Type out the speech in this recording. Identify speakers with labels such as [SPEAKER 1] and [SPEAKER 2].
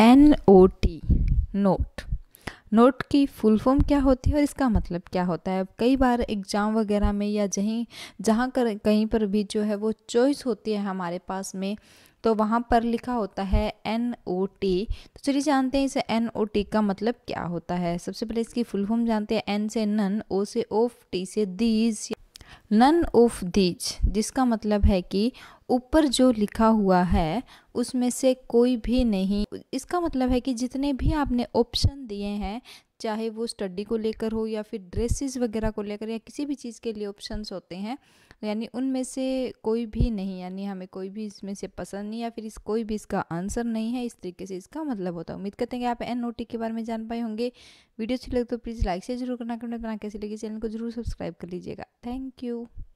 [SPEAKER 1] N O T note note की full form क्या होती है और इसका मतलब क्या होता है अब कई बार एग्ज़ाम वगैरह में या जहीं जहाँ कर कहीं पर भी जो है वो चॉइस होती है हमारे पास में तो वहाँ पर लिखा होता है एन ओ टी तो चलिए जानते हैं इसे एन ओ टी का मतलब क्या होता है सबसे पहले इसकी फुल फॉर्म जानते हैं एन से नन ओ से ओफ टी से दीज नन ऑफ दीज जिसका मतलब है कि ऊपर जो लिखा हुआ है उसमें से कोई भी नहीं इसका मतलब है कि जितने भी आपने ऑप्शन दिए हैं चाहे वो स्टडी को लेकर हो या फिर ड्रेसेस वगैरह को लेकर या किसी भी चीज़ के लिए ऑप्शंस होते हैं यानी उनमें से कोई भी नहीं यानी हमें कोई भी इसमें से पसंद नहीं या फिर इस कोई भी इसका आंसर नहीं है इस तरीके से इसका मतलब होता है उम्मीद करते हैं कि आप एन के बारे में जान पाए होंगे वीडियो अच्छी लगे तो प्लीज़ लाइक से जरूर करना करना कैसी लगी चैनल को जरूर सब्सक्राइब कर लीजिएगा थैंक यू